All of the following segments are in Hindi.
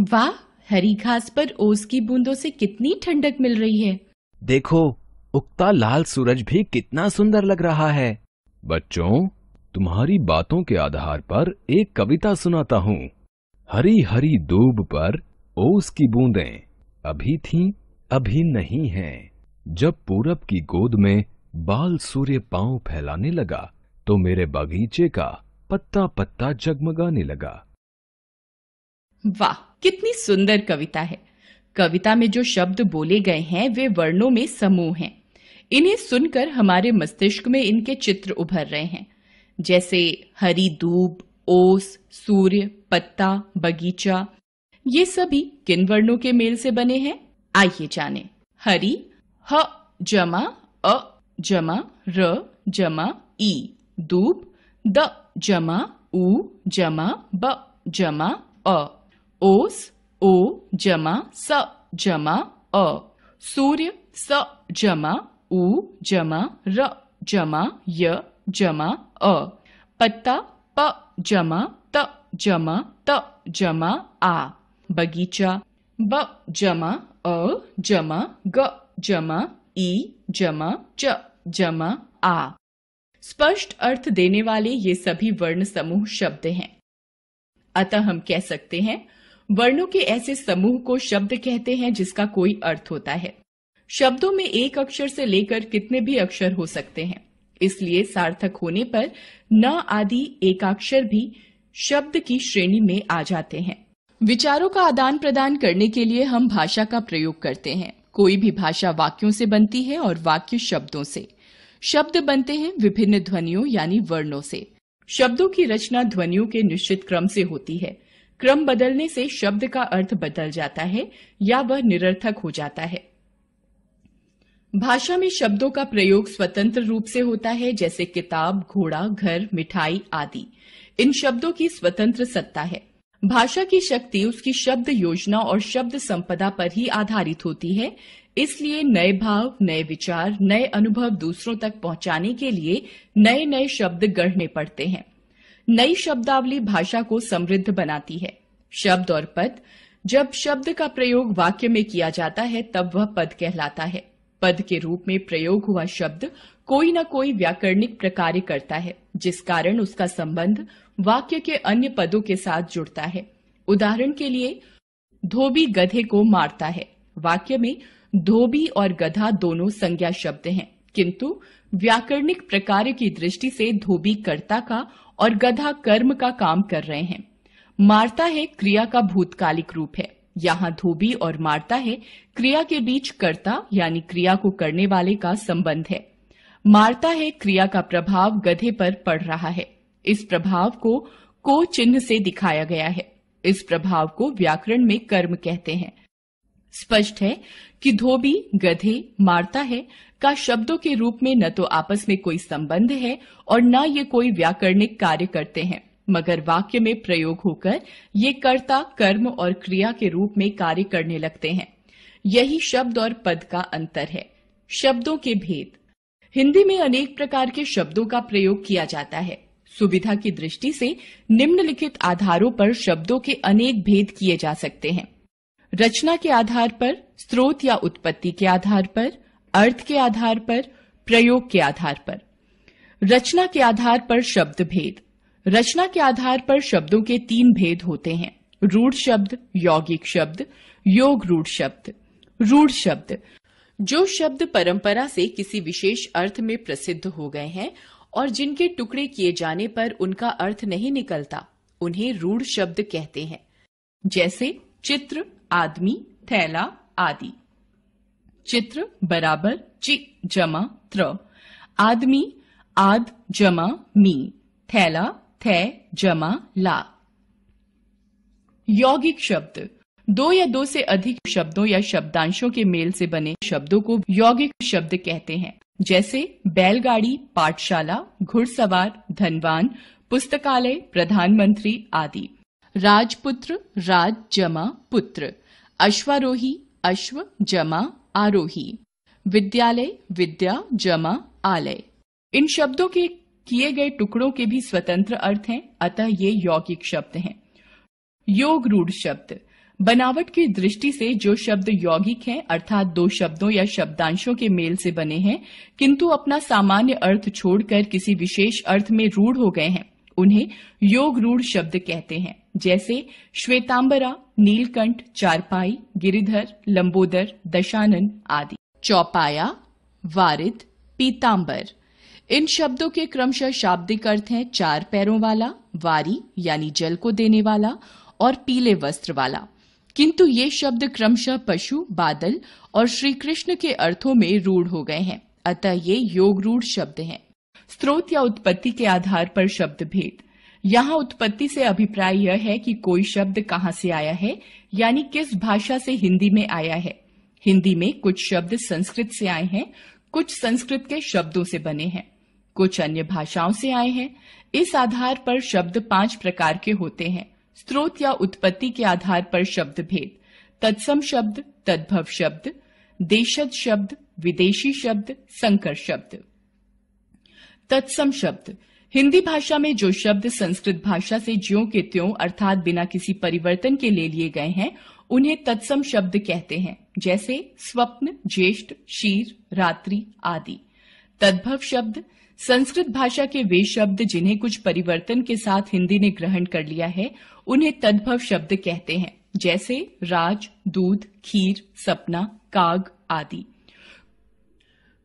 वाह हरी घास पर ओस की बूंदों से कितनी ठंडक मिल रही है देखो उगता लाल सूरज भी कितना सुंदर लग रहा है बच्चों तुम्हारी बातों के आधार पर एक कविता सुनाता हूँ हरी हरी दूब पर ओस की बूंदें अभी थी अभी नहीं है जब पूरब की गोद में बाल सूर्य पांव फैलाने लगा तो मेरे बगीचे का पत्ता पत्ता जगमगाने लगा वाह कितनी सुंदर कविता है कविता में जो शब्द बोले गए हैं वे वर्णों में समूह हैं इन्हें सुनकर हमारे मस्तिष्क में इनके चित्र उभर रहे हैं जैसे हरी दूब ओस सूर्य पत्ता बगीचा ये सभी किन वर्णों के मेल से बने हैं आइए जाने हरी ह जमा अ जमा र जमा ई दूब द जमा ऊ जमा ब जमा अ ओस ओ जमा स जमा अ सूर्य स जमा उ जमा र जमा य जमा अ पत्ता प जमा त जमा त जमा आ बगीचा ब जमा अ जमा ग जमा ई जमा च जमा आ स्पष्ट अर्थ देने वाले ये सभी वर्ण समूह शब्द हैं अतः हम कह सकते हैं वर्णों के ऐसे समूह को शब्द कहते हैं जिसका कोई अर्थ होता है शब्दों में एक अक्षर से लेकर कितने भी अक्षर हो सकते हैं इसलिए सार्थक होने पर न आदि एकाक्षर भी शब्द की श्रेणी में आ जाते हैं विचारों का आदान प्रदान करने के लिए हम भाषा का प्रयोग करते हैं कोई भी भाषा वाक्यों से बनती है और वाक्य शब्दों से शब्द बनते हैं विभिन्न ध्वनियों यानी वर्णों से शब्दों की रचना ध्वनियों के निश्चित क्रम से होती है क्रम बदलने से शब्द का अर्थ बदल जाता है या वह निरर्थक हो जाता है भाषा में शब्दों का प्रयोग स्वतंत्र रूप से होता है जैसे किताब घोड़ा घर मिठाई आदि इन शब्दों की स्वतंत्र सत्ता है भाषा की शक्ति उसकी शब्द योजना और शब्द संपदा पर ही आधारित होती है इसलिए नए भाव नए विचार नए अनुभव दूसरों तक पहुंचाने के लिए नए नए शब्द गढ़ने पड़ते हैं नई शब्दावली भाषा को समृद्ध बनाती है शब्द और पद जब शब्द का प्रयोग वाक्य में किया जाता है तब वह पद कहलाता है पद के रूप में प्रयोग हुआ शब्द कोई न कोई व्याकरणिक प्रकार करता है जिस कारण उसका संबंध वाक्य के अन्य पदों के साथ जुड़ता है उदाहरण के लिए धोबी गधे को मारता है वाक्य में धोबी और गधा दोनों संज्ञा शब्द हैं किंतु व्याकरणिक प्रकार की दृष्टि से धोबी कर्ता का और गधा कर्म का काम कर रहे हैं मारता है क्रिया का भूतकालिक रूप है यहाँ धोबी और मारता है क्रिया के बीच कर्ता यानी क्रिया को करने वाले का संबंध है मारता है क्रिया का प्रभाव गधे पर पड़ रहा है इस प्रभाव को को चिन्ह से दिखाया गया है इस प्रभाव को व्याकरण में कर्म कहते हैं स्पष्ट है कि धोबी गधे मारता है का शब्दों के रूप में न तो आपस में कोई संबंध है और न ये कोई व्याकरणिक कार्य करते हैं मगर वाक्य में प्रयोग होकर ये कर्ता कर्म और क्रिया के रूप में कार्य करने लगते हैं यही शब्द और पद का अंतर है शब्दों के भेद हिंदी में अनेक प्रकार के शब्दों का प्रयोग किया जाता है सुविधा की दृष्टि से निम्नलिखित आधारों पर शब्दों के अनेक भेद किए जा सकते हैं रचना के आधार पर स्रोत या उत्पत्ति के आधार पर अर्थ के आधार पर प्रयोग के आधार पर रचना के आधार पर शब्द भेद रचना के आधार पर शब्दों के तीन भेद होते हैं रूढ़ शब्द यौगिक शब्द योग रूढ़ शब्द रूढ़ शब्द जो शब्द परंपरा से किसी विशेष अर्थ में प्रसिद्ध हो गए हैं और जिनके टुकड़े किए जाने पर उनका अर्थ नहीं निकलता उन्हें रूढ़ शब्द कहते हैं जैसे चित्र आदमी थैला आदि चित्र बराबर चिक जमा त्र आदमी आद जमा मी थैला थै जमा ला यौगिक शब्द दो या दो से अधिक शब्दों या शब्दांशों के मेल से बने शब्दों को यौगिक शब्द कहते हैं जैसे बैलगाड़ी पाठशाला घुड़सवार धनवान पुस्तकालय प्रधानमंत्री आदि राजपुत्र राज जमा पुत्र अश्वारोही अश्व जमा आरोही विद्यालय विद्या जमा आलय इन शब्दों के किए गए टुकड़ों के भी स्वतंत्र अर्थ हैं अतः ये यौगिक शब्द हैं योग रूढ़ शब्द बनावट की दृष्टि से जो शब्द यौगिक हैं अर्थात दो शब्दों या शब्दांशों के मेल से बने हैं किंतु अपना सामान्य अर्थ छोड़कर किसी विशेष अर्थ में रूढ़ हो गए हैं उन्हें योग रूढ़ शब्द कहते हैं जैसे श्वेतांबरा नीलकंठ चारपाई गिरिधर लंबोदर दशानन आदि चौपाया वारिद पीतांबर इन शब्दों के क्रमशः शाब्दिक अर्थ हैं चार पैरों वाला वारी यानी जल को देने वाला और पीले वस्त्र वाला किंतु ये शब्द क्रमशः पशु बादल और श्री कृष्ण के अर्थों में रूढ़ हो गए हैं अतः ये योग रूढ़ शब्द हैं स्रोत या उत्पत्ति के आधार पर शब्द भेद यहाँ उत्पत्ति से अभिप्राय यह है कि कोई शब्द कहाँ से आया है यानी किस भाषा से हिंदी में आया है हिंदी में कुछ शब्द संस्कृत से आए हैं कुछ संस्कृत के शब्दों से बने हैं कुछ अन्य भाषाओं से आए हैं इस आधार पर शब्द पांच प्रकार के होते हैं स्रोत या उत्पत्ति के आधार पर शब्द भेद तत्सम शब्द तद्भव शब्द देशज शब्द विदेशी शब्द संकर शब्द तत्सम शब्द हिंदी भाषा में जो शब्द संस्कृत भाषा से ज्यो के त्यों अर्थात बिना किसी परिवर्तन के ले लिए गए हैं उन्हें तत्सम शब्द कहते हैं जैसे स्वप्न ज्येष्ठ शीर रात्रि आदि तद्भव शब्द संस्कृत भाषा के वे शब्द जिन्हें कुछ परिवर्तन के साथ हिंदी ने ग्रहण कर लिया है उन्हें तद्भव शब्द कहते हैं जैसे राज दूध खीर सपना काग आदि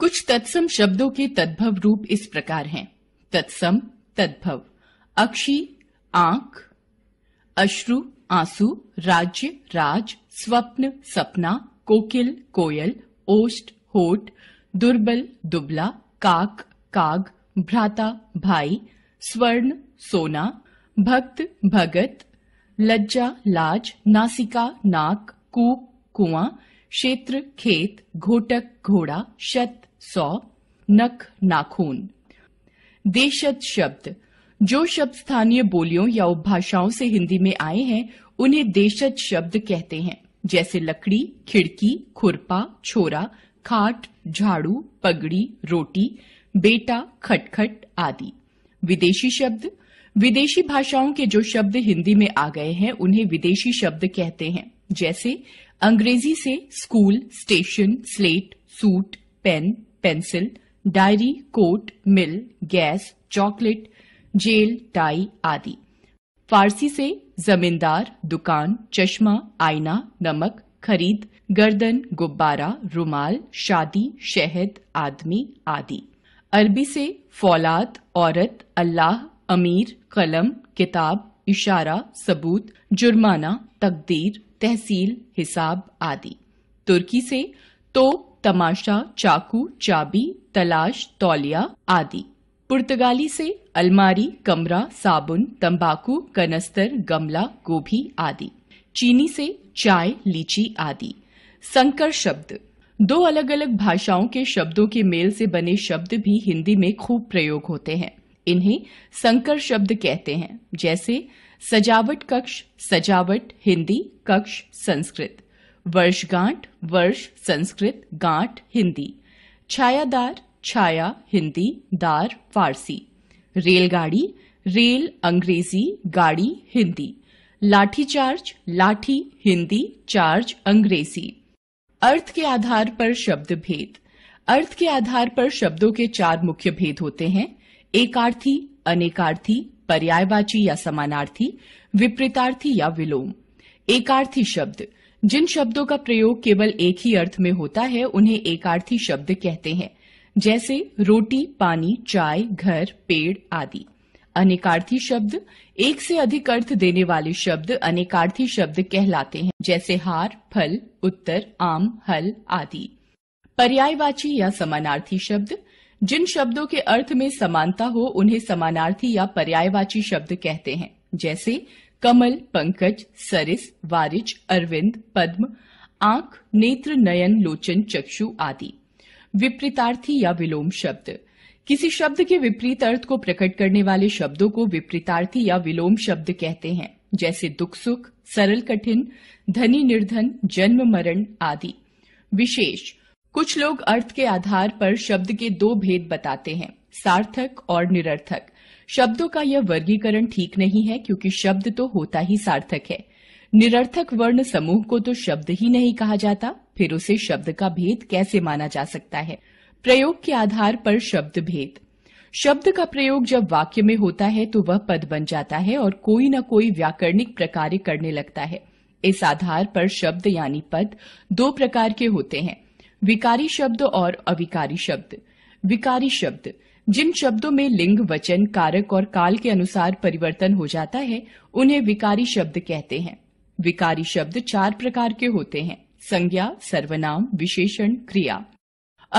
कुछ तत्सम शब्दों के तद्भव रूप इस प्रकार हैं तत्सम तद्भव अक्षी आंख अश्रु आंसू राज्य राज स्वप्न सपना कोकिल कोयल ओष्ट होट दुर्बल दुबला काक काग भ्राता भाई स्वर्ण सोना भक्त भगत लज्जा लाज नासिका नाक कूप कुआं क्षेत्र खेत घोटक घोड़ा शत सौ नख नाखून देशत शब्द जो शब्द स्थानीय बोलियों या उपभाषाओं से हिंदी में आए हैं उन्हें देशत शब्द कहते हैं जैसे लकड़ी खिड़की खुरपा छोरा खाट झाड़ू पगड़ी रोटी बेटा खटखट आदि विदेशी शब्द विदेशी भाषाओं के जो शब्द हिंदी में आ गए हैं उन्हें विदेशी शब्द कहते हैं जैसे अंग्रेजी से school station slate suit pen pencil diary coat mill gas chocolate jail tie आदि फारसी से जमींदार दुकान चश्मा आईना नमक खरीद गर्दन गुब्बारा रुमाल शादी शहद आदमी आदि अरबी से फौलाद औरत अल्लाह अमीर कलम किताब इशारा सबूत जुर्माना तकदीर तहसील हिसाब आदि तुर्की से तो तमाशा चाकू चाबी तलाश तौलिया आदि पुर्तगाली से अलमारी कमरा साबुन तंबाकू कनस्तर गमला गोभी आदि चीनी से चाय लीची आदि संकर शब्द दो अलग अलग भाषाओं के शब्दों के मेल से बने शब्द भी हिंदी में खूब प्रयोग होते हैं इन्हें संकर शब्द कहते हैं जैसे सजावट कक्ष सजावट हिंदी कक्ष संस्कृत वर्षगांठ वर्ष संस्कृत गांठ हिंदी छायादार छाया हिंदी दार फारसी रेलगाड़ी रेल अंग्रेजी गाड़ी हिंदी लाठी चार्ज लाठी हिंदी चार्ज अंग्रेजी अर्थ के आधार पर शब्द भेद अर्थ के आधार पर शब्दों के चार मुख्य भेद होते हैं एकार्थी अनेकार्थी पर्यायवाची या समानार्थी विपरीतार्थी या विलोम एकार्थी शब्द जिन शब्दों का प्रयोग केवल एक ही अर्थ में होता है उन्हें एकार्थी शब्द कहते हैं जैसे रोटी पानी चाय घर पेड़ आदि अनेकार्थी शब्द एक से अधिक अर्थ देने वाले शब्द अनेकार्थी शब्द कहलाते हैं जैसे हार फल उत्तर आम हल आदि पर्यायवाची या समानार्थी शब्द जिन शब्दों के अर्थ में समानता हो उन्हें समानार्थी या पर्यायवाची शब्द कहते हैं जैसे कमल पंकज सरिस वारिज अरविंद पद्म आंख नेत्र नयन लोचन चक्षु आदि विपरीतार्थी या विलोम शब्द किसी शब्द के विपरीत अर्थ को प्रकट करने वाले शब्दों को विपरीतार्थी या विलोम शब्द कहते हैं जैसे दुख सुख सरल कठिन धनी निर्धन जन्म मरण आदि विशेष कुछ लोग अर्थ के आधार पर शब्द के दो भेद बताते हैं सार्थक और निरर्थक शब्दों का यह वर्गीकरण ठीक नहीं है क्योंकि शब्द तो होता ही सार्थक है निरर्थक वर्ण समूह को तो शब्द ही नहीं कहा जाता फिर उसे शब्द का भेद कैसे माना जा सकता है प्रयोग के आधार पर शब्द भेद शब्द का प्रयोग जब वाक्य में होता है तो वह पद बन जाता है और कोई न कोई व्याकरणिक प्रकार करने लगता है इस आधार पर शब्द यानी पद दो प्रकार के होते हैं विकारी शब्द और अविकारी शब्द विकारी शब्द जिन शब्दों में लिंग वचन कारक और काल के अनुसार परिवर्तन हो जाता है उन्हें विकारी शब्द कहते हैं विकारी शब्द चार प्रकार के होते हैं संज्ञा सर्वनाम विशेषण क्रिया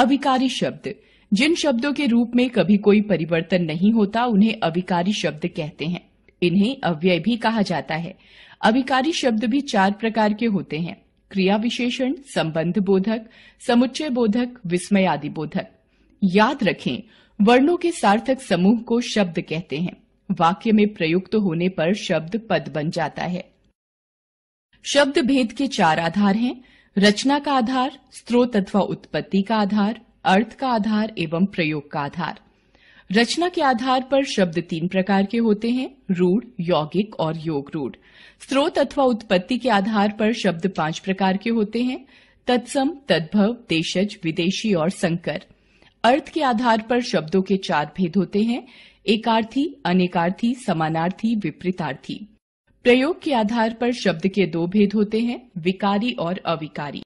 अविकारी शब्द जिन शब्दों के रूप में कभी कोई परिवर्तन नहीं होता उन्हें अविकारी शब्द कहते हैं इन्हें अव्यय भी कहा जाता है अविकारी शब्द भी चार प्रकार के होते हैं क्रिया विशेषण संबंध बोधक समुच्चय बोधक विस्मय आदि बोधक याद रखें वर्णों के सार्थक समूह को शब्द कहते हैं वाक्य में प्रयुक्त होने पर शब्द पद बन जाता है शब्द भेद के चार आधार हैं रचना का आधार स्रोत अथवा उत्पत्ति का आधार अर्थ का आधार एवं प्रयोग का आधार रचना के आधार पर शब्द तीन प्रकार के होते हैं रूढ़ यौगिक और योग रूढ़ स्रोत अथवा उत्पत्ति के आधार पर शब्द पांच प्रकार के होते हैं तत्सम तद्भव देशज विदेशी और संकर अर्थ के आधार पर शब्दों के चार भेद होते हैं एकार्थी अनेकार्थी समानार्थी विपरीतार्थी प्रयोग के आधार पर शब्द के दो भेद होते हैं विकारी और अविकारी